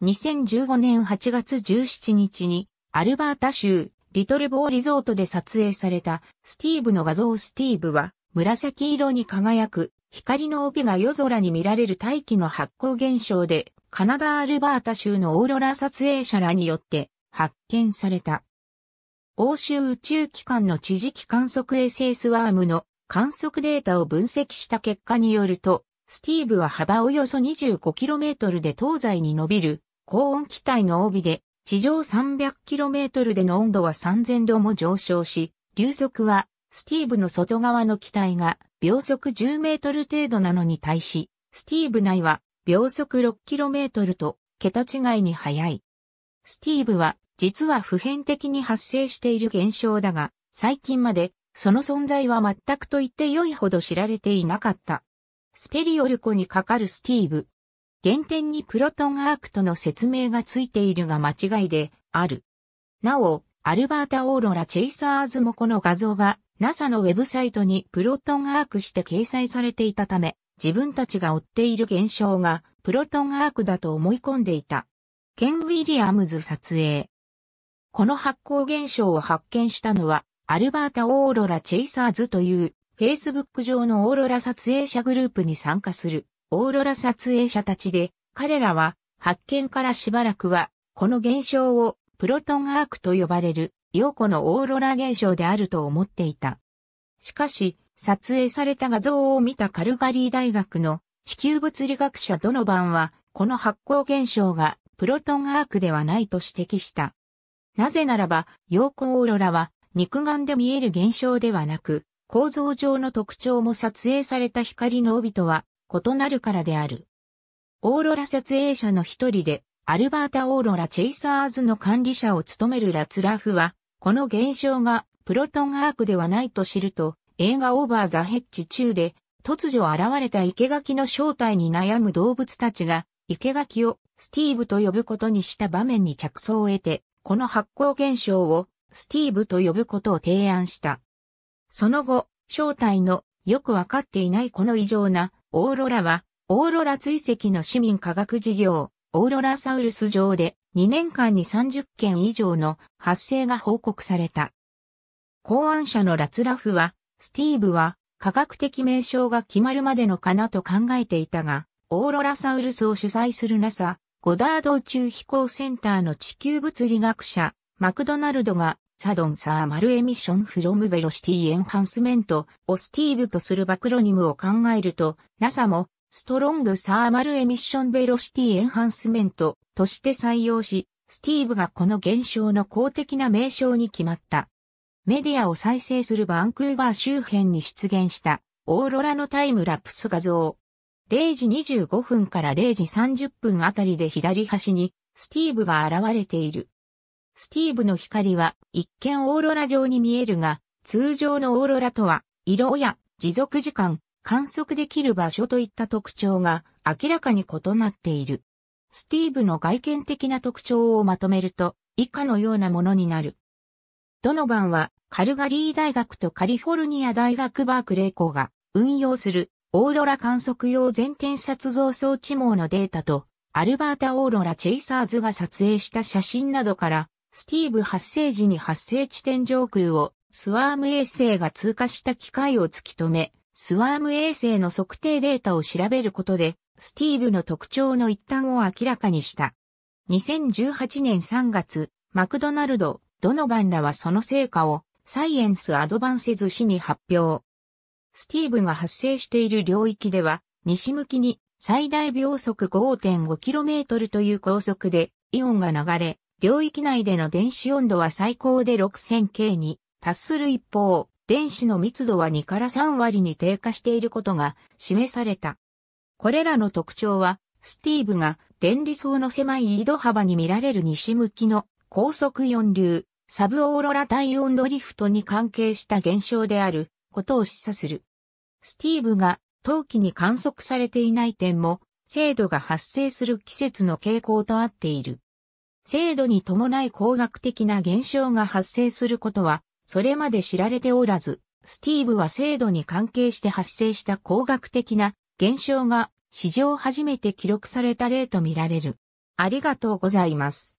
2015年8月17日に、アルバータ州、リトルボーリゾートで撮影された、スティーブの画像スティーブは、紫色に輝く、光の帯が夜空に見られる大気の発光現象で、カナダアルバータ州のオーロラ撮影者らによって発見された。欧州宇宙機関の地磁気観測衛星スワームの観測データを分析した結果によると、スティーブは幅およそ 25km で東西に伸びる高温気体の帯で、地上 300km での温度は3000度も上昇し、流速は、スティーブの外側の気体が秒速10メートル程度なのに対し、スティーブ内は秒速 6km と桁違いに速い。スティーブは実は普遍的に発生している現象だが、最近までその存在は全くと言って良いほど知られていなかった。スペリオル湖にかかるスティーブ、原点にプロトンアークとの説明がついているが間違いである。なお、アルバータ・オーロラ・チェイサーズもこの画像が NASA のウェブサイトにプロトンアークして掲載されていたため、自分たちが追っている現象がプロトンアークだと思い込んでいた。ケン・ウィリアムズ撮影。この発光現象を発見したのは、アルバータ・オーロラ・チェイサーズという、Facebook 上のオーロラ撮影者グループに参加するオーロラ撮影者たちで、彼らは発見からしばらくは、この現象をプロトンアークと呼ばれる、陽子のオーロラ現象であると思っていた。しかし、撮影された画像を見たカルガリー大学の地球物理学者ドノバンは、この発光現象がプロトンアークではないと指摘した。なぜならば、陽光オーロラは肉眼で見える現象ではなく、構造上の特徴も撮影された光の帯とは異なるからである。オーロラ撮影者の一人で、アルバータ・オーロラ・チェイサーズの管理者を務めるラツラフは、この現象がプロトンアークではないと知ると、映画オーバー・ザ・ヘッジ中で、突如現れた生垣の正体に悩む動物たちが、生垣をスティーブと呼ぶことにした場面に着想を得て、この発光現象をスティーブと呼ぶことを提案した。その後、正体のよくわかっていないこの異常なオーロラは、オーロラ追跡の市民科学事業、オーロラサウルス上で2年間に30件以上の発生が報告された。考案者のラツラフは、スティーブは科学的名称が決まるまでのかなと考えていたが、オーロラサウルスを主催する NASA、ゴダード宇宙飛行センターの地球物理学者、マクドナルドがサドンサーマルエミッションフロムベロシティエンハンスメントをスティーブとするバクロニムを考えると、NASA もストロングサーマルエミッションベロシティエンハンスメントとして採用し、スティーブがこの現象の公的な名称に決まった。メディアを再生するバンクーバー周辺に出現したオーロラのタイムラプス画像。0時25分から0時30分あたりで左端にスティーブが現れている。スティーブの光は一見オーロラ状に見えるが、通常のオーロラとは、色や持続時間、観測できる場所といった特徴が明らかに異なっている。スティーブの外見的な特徴をまとめると、以下のようなものになる。ドノバンは、カルガリー大学とカリフォルニア大学バークレー校が運用するオーロラ観測用全天撮像装置網のデータと、アルバータオーロラチェイサーズが撮影した写真などから、スティーブ発生時に発生地点上空をスワーム衛星が通過した機械を突き止め、スワーム衛星の測定データを調べることで、スティーブの特徴の一端を明らかにした。2018年3月、マクドナルド、ドノバンらはその成果をサイエンスアドバンセズ誌に発表。スティーブが発生している領域では、西向きに最大秒速 5.5km という高速でイオンが流れ、領域内での電子温度は最高で 6000K に達する一方、電子の密度は2から3割に低下していることが示された。これらの特徴は、スティーブが電離層の狭い緯度幅に見られる西向きの高速四流、サブオーロラ体温ドリフトに関係した現象であることを示唆する。スティーブが冬季に観測されていない点も、精度が発生する季節の傾向と合っている。制度に伴い工学的な現象が発生することは、それまで知られておらず、スティーブは制度に関係して発生した工学的な現象が史上初めて記録された例とみられる。ありがとうございます。